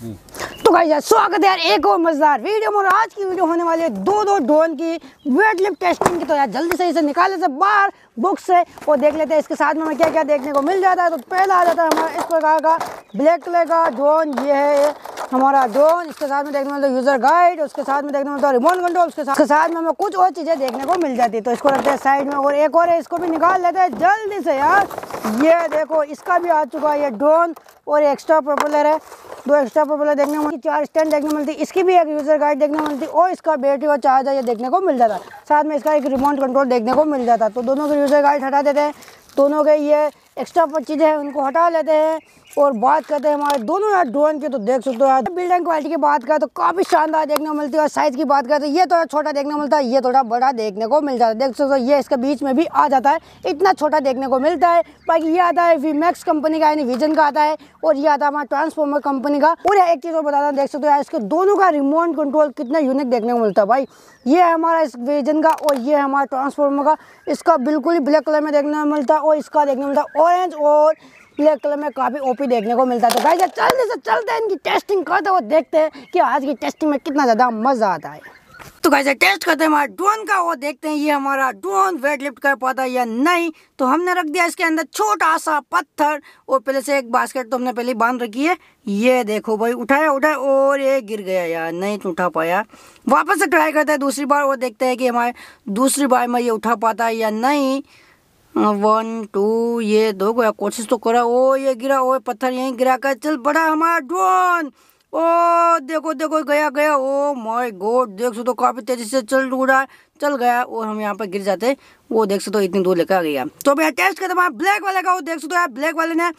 तो भाई स्वागत है यार एक और मज़ेदार वीडियो में आज की वीडियो होने वाली है दो दो ड्रोन की वेट लिफ्ट टेस्टिंग की तो यार जल्दी से इसे निकाले से बाहर बुक से और देख लेते हैं इसके साथ में हमें क्या क्या देखने को मिल जाता है तो पहला आ जाता है हमारा इस प्रकार का ब्लैक कलर का ड्रोन ये है हमारा ड्रोन इसके साथ में देखने मिलता है यूज़र गाइड उसके साथ में देखने मिलता है रिमोट कंट्रोल उसके साथ साथ में हमें कुछ और चीज़ें देखने को मिल जाती है तो इसको रखते हैं साइड में और एक और है इसको भी निकाल लेते हैं जल्दी से यार ये देखो इसका भी आ चुका है ये ड्रोन और एक्स्ट्रा प्रोपेलर है दो एक्स्ट्रा पॉपुलर देखने को मिलती चार स्टैंड देखने को मिलती इसकी भी एक यूज़र गाइड देखने को मिलती और इसका बैटरी और चार्जर ये देखने को मिल जाता साथ में इसका एक रिमोट कंट्रोल देखने को मिल जाता तो दोनों के यूज़र गाइड हटा देते हैं दोनों के ये एक्स्ट्रा चीज़ें हैं उनको हटा लेते हैं और बात करते हैं हमारे दोनों यार ड्रोन की तो देख सकते हो यार बिल्डिंग क्वालिटी की बात करें तो काफ़ी शानदार देखने को मिलती है और साइज़ की बात करें तो ये थोड़ा छोटा देखने को मिलता है ये थोड़ा बड़ा देखने को मिल जाता है देख सकते हो ये इसके बीच में भी आ जाता है इतना छोटा देखने को मिलता है बाकी ये आता है वी मैक्स कंपनी का यानी विजन का आता है और ये आता है हमारे ट्रांसफॉर्मर कंपनी का और एक चीज़ और बताता हूँ देख सकते हो यार इसके दोनों का रिमोट कंट्रोल कितना यूनिक देखने को मिलता है भाई ये है हमारा इस विजन का और ये है हमारा ट्रांसफॉर्मर का इसका बिल्कुल ही ब्लैक कलर में देखने को मिलता है और इसका देखने को मिलता है ऑरेंज और ब्लैक कलर में काफ़ी ओपी देखने को मिलता है तो भाई चलते से चलते हैं इनकी टेस्टिंग करते वो देखते हैं कि आज की टेस्टिंग में कितना ज़्यादा मज़ा आता है तो कैसे टेस्ट करते हैं हमारे ड्रोन का वो देखते हैं ये हमारा ड्रोन वेट लिफ्ट कर पाता है या नहीं तो हमने रख दिया इसके अंदर छोटा सा पत्थर और पहले से एक बास्केट तो हमने पहले बांध रखी है ये देखो भाई उठाया उठाया और ये गिर गया यार नहीं तो उठा पाया वापस से ट्राई करते हैं दूसरी बार वो देखते हैं कि हमारे दूसरी बार में ये उठा पाता है या नहीं वन टू ये दो गया कोशिश तो करा ओ ये गिरा ओ पत्थर यहीं गिरा कर चल बड़ा हमारा ड्रोन ओ देखो देखो गया गया ओ माय गॉड देख सो तो काफ़ी तेज़ी से चल रहा है चल गया और हम यहाँ पर गिर जाते हैं वो देख सो तो इतनी दूर लेकर आ गया तो भैया टेस्ट करते हैं ब्लैक वाले का वो देख सो तो यार ब्लैक वाले ने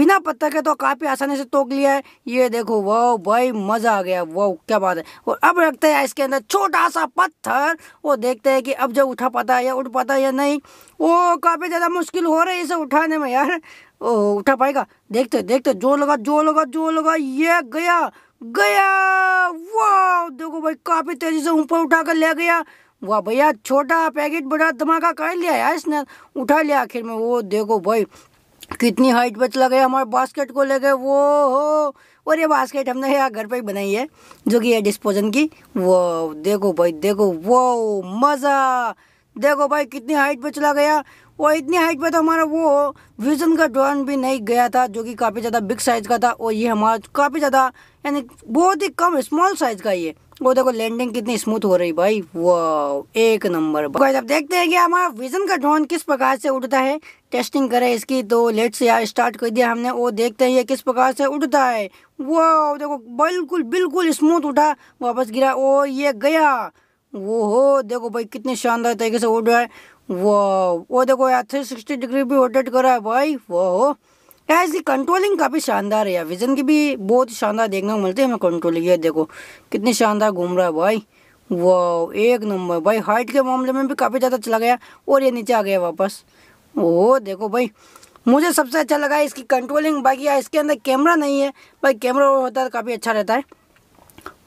बिना पत्थर के तो काफ़ी आसानी से तोक लिया है ये देखो वाह भाई मज़ा आ गया वाह क्या बात है और अब रखते हैं इसके अंदर छोटा सा पत्थर वो देखते है कि अब जब उठा पाता है या उठ पाता है या नहीं वो काफ़ी ज़्यादा मुश्किल हो रही है इसे उठाने में यार ओ उठा पाएगा देखते देखते जो लगा जो लगा जो लगा ये गया गया वाह देखो भाई काफ़ी तेज़ी से ऊपर उठा कर ले गया वाह भैया छोटा पैकेट बड़ा धमाका कर लिया यार इसने उठा लिया आखिर में वो देखो भाई कितनी हाइट पर चला गया हमारे बास्केट को ले गए वो हो और ये बास्केट हमने यहाँ घर पे ही बनाई है जो कि है डिस्पोजन की वो देखो भाई देखो वो मज़ा देखो भाई कितनी हाइट पे चला गया और इतनी हाइट पे तो हमारा वो विजन का ड्रोन भी नहीं गया था जो कि काफ़ी ज़्यादा बिग साइज़ का था और ये हमारा काफ़ी ज़्यादा यानी बहुत ही कम स्मॉल साइज़ का ये वो देखो लैंडिंग कितनी स्मूथ हो रही भाई वाह एक नंबर भाई अब देखते हैं कि हमारा विजन का ड्रोन किस प्रकार से उठता है टेस्टिंग करें इसकी तो लेट से यार स्टार्ट कर दिया हमने वो देखते हैं ये किस प्रकार से उठता है वो देखो बिल्कुल बिल्कुल स्मूथ उठा वापस गिरा ओ ये गया वो हो देखो भाई कितने शानदार तरीके से उड़ रहा है वो वो देखो यार थ्री सिक्सटी डिग्री भी रोटेट कर रहा है भाई वो हो यार इसकी कंट्रोलिंग काफ़ी शानदार है यार विजन की भी बहुत शानदार देखने को मिलती है हमें कंट्रोलिंग ये देखो कितनी शानदार घूम रहा है भाई वो एक नंबर भाई हाइट के मामले में भी काफ़ी ज़्यादा चला गया और ये नीचे आ गया वापस ओह देखो भाई मुझे सबसे अच्छा लगा इसकी कंट्रोलिंग बाकी यार इसके अंदर कैमरा नहीं है भाई कैमरा होता है काफ़ी अच्छा रहता है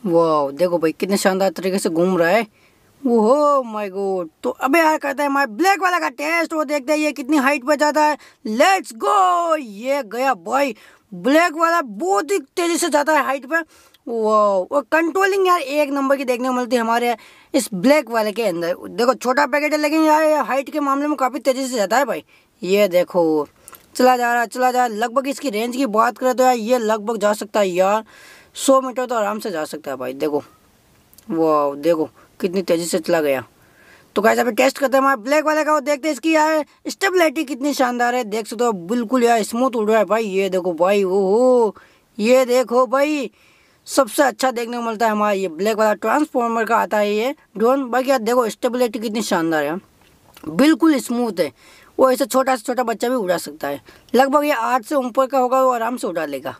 वाह देखो भाई कितने शानदार तरीके से घूम रहा है ओहो माय गॉड तो अबे यार करते हैं हमारे ब्लैक वाला का टेस्ट वो देखते हैं ये कितनी हाइट पे जाता है लेट्स गो ये गया भाई ब्लैक वाला बहुत ही तेज़ी से जाता है हाइट पर वाह कंट्रोलिंग यार एक नंबर की देखने को मिलती है हमारे इस ब्लैक वाले के अंदर देखो छोटा पैकेट है लेकिन यार ये हाइट के मामले में काफ़ी तेज़ी से जाता है भाई ये देखो चला जा रहा है चला जा रहा है लगभग इसकी रेंज की बात करें तो यार ये लगभग जा सकता है यार सौ मीटर तो आराम से जा सकता है भाई देखो वो देखो कितनी तेज़ी से चला गया तो कैसे अभी टेस्ट करते हैं हमारे ब्लैक वाले का वो देखते हैं इसकी यार स्टेबिलिटी कितनी शानदार है देख सकते हो बिल्कुल यार स्मूथ उड़ रहा है भाई ये देखो भाई वो हो ये देखो भाई सबसे अच्छा देखने को मिलता है हमारा ये ब्लैक वाला ट्रांसफॉर्मर का आता है ये ड्रोन बाकी यार देखो स्टेबिलिटी कितनी शानदार है बिल्कुल स्मूथ है वो ऐसे छोटा से छोटा बच्चा भी उड़ा सकता है लगभग ये आठ से ऊपर का होगा वो आराम से उड़ा लेगा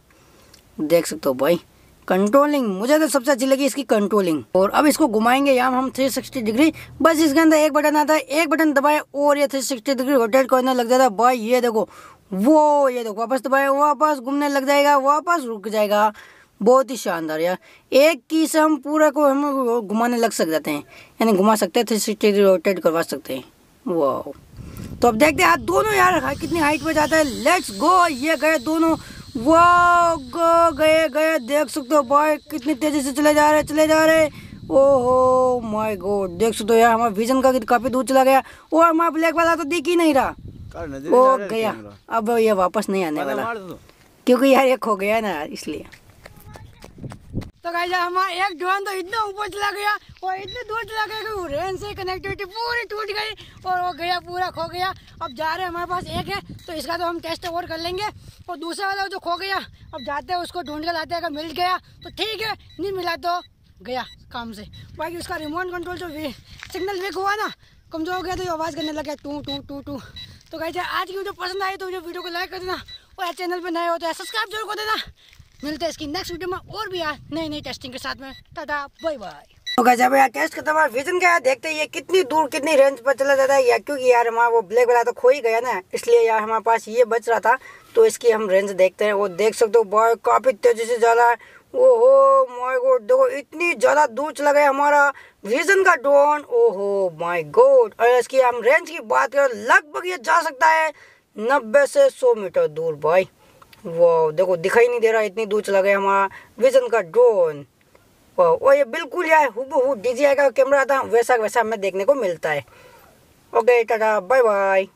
देख सकते हो भाई कंट्रोलिंग मुझे तो सबसे अच्छी लगी इसकी कंट्रोलिंग और अब इसको घुमाएंगे यहाँ हम 360 डिग्री बस इसके अंदर एक बटन आता है एक बटन दबाए और ये 360 डिग्री रोटेट करने लग जाता है भाई ये देखो वो ये देखो वापस दबाए वापस घूमने लग जाएगा वापस रुक जाएगा बहुत ही शानदार यार एक की से हम पूरा को हम घुमाने लग सक जाते हैं यानी घुमा सकते हैं थ्री डिग्री रोटेट करवा सकते हैं वो तो अब देखते हैं आप हाँ, दोनों यार हाँ, कितनी हाइट पर जाता है लेट्स गो ये गए दोनों वो गो गए गए देख सकते हो बाइक कितनी तेजी से चले जा रहे चले जा रहे ओहो माय गॉड देख सकते हो यार हमारा विजन का काफी दूर चला गया वो हमारा ब्लैक वाला तो दिख ही नहीं रहा वो गया अब ये वापस नहीं आने वाला क्योंकि यार एक हो गया ना इसलिए तो गाइस हमारा एक ड्रोन तो इतना ऊपर चला गया और इतने दूर चला गया कि रेन से कनेक्टिविटी पूरी टूट गई और वो गया पूरा खो गया अब जा रहे हमारे पास एक है तो इसका तो हम टेस्ट और कर लेंगे और दूसरा वाला जो खो गया अब जाते हैं उसको ढूंढ कर लाते हैं अगर मिल गया तो ठीक है नहीं मिला तो गया काम से बाकी उसका रिमोट कंट्रोल जो सिग्नल वीक हुआ ना कमज़ोर हो गया तो ये आवाज़ करने लगा टू टू टू टू तो कहते आज की वीडियो पसंद आई तो वीडियो को लाइक कर देना और चैनल पर नए हो तो सब्सक्राइब जरूर कर देना मिलते हैं इसकी नेक्स्ट वीडियो में और भी आए नई नई टेस्टिंग के साथ में टाटा बाय बाय तो गजब यार टेस्ट खत्म है विजन क्या है देखते हैं ये कितनी दूर कितनी रेंज पर चला जाता है या क्योंकि यार हमारा वो ब्लैक वाला तो खो ही गया ना इसलिए यार हमारे पास ये बच रहा था तो इसकी हम रेंज देखते हैं वो देख सकते हो बॉय काफ़ी तेज़ी से ज्यादा है ओहो माय गॉड देखो इतनी ज़्यादा दूर चला गया हमारा विजन का ड्रोन ओहो माय गॉड और इसकी हम रेंज की बात करें लगभग ये जा सकता है नब्बे से सौ मीटर दूर भाई वो देखो दिखाई नहीं दे रहा इतनी दूर चला गया हमारा विजन का ड्रोन वो ये बिल्कुल यार हु डी का कैमरा था वैसा वैसा हमें देखने को मिलता है ओके टाटा बाय बाय